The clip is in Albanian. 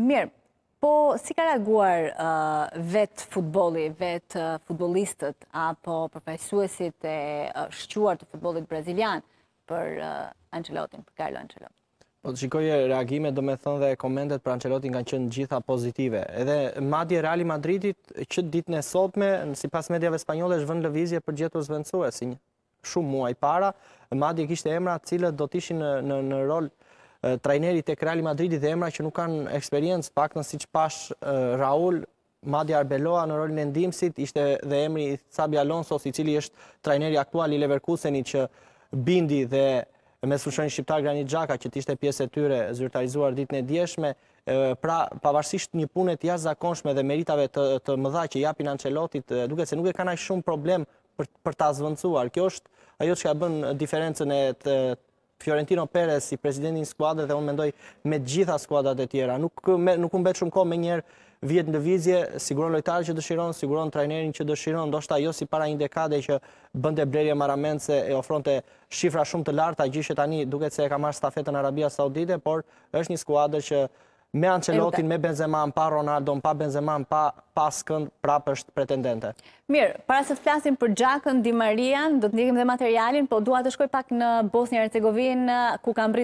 Mirë, po si ka reaguar uh, vetë futboli, vetë uh, futbolistët, apo përfajsuesit e uh, shquar të futbolit brazilian për Ancelotin, për Carlo Ancelotin? Po të shikojë reagime do me thënë dhe komendet për Ancelotin nga qënë gjitha pozitive. Edhe madje Reali Madridit, që ditë në sotme, si pas medjave spanyole, është vënd lëvizje për gjithë të zvëndësuesin. Shumë muaj para, madje kishte emra cilët do tishin në rol trajneri të Kreali Madridi dhe Emra që nuk kanë eksperiencë, pak nësi që pash Raul, Madi Arbeloa në rolin e ndimësit, ishte dhe Emri Sabi Alonso, si cili është trajneri aktual i Leverkuseni që bindi dhe me sushën shqiptar Granit Gjaka, që t'ishte pjesë e tyre zyrtarizuar ditë në djeshme, pra pavarësisht një punet jasë zakonshme dhe meritave të mëdha që japin Ancelotit, duke se nuk e kanaj shumë problem për t'a zvëndsuar. Kjo është ajo që ka bënë diferencën e Fiorentino Perez si presidentin skuadrë dhe unë mendoj me gjitha skuadrat e tjera. Nuk unë betë shumë kohë me njerë vjetë në vizje, siguron lojtarë që dëshiron, siguron trajnerin që dëshiron, ndoshta jo si para një dekade që bënde Blerje maramense e ofronte shifra shumë të larta, gjyshe tani duke të se e ka marrë stafetën Arabia Saudite, por është një skuadrë që me Ancelotin, me Benzema, pa Ronaldo, pa Benzema, pa paskën, prapë është pretendente. Mirë, para se të flasim për Gjakën, Di Marian, do të ndikim dhe materialin, po duat të shkoj pak në Bosnia-Recegovin, ku kam brinë.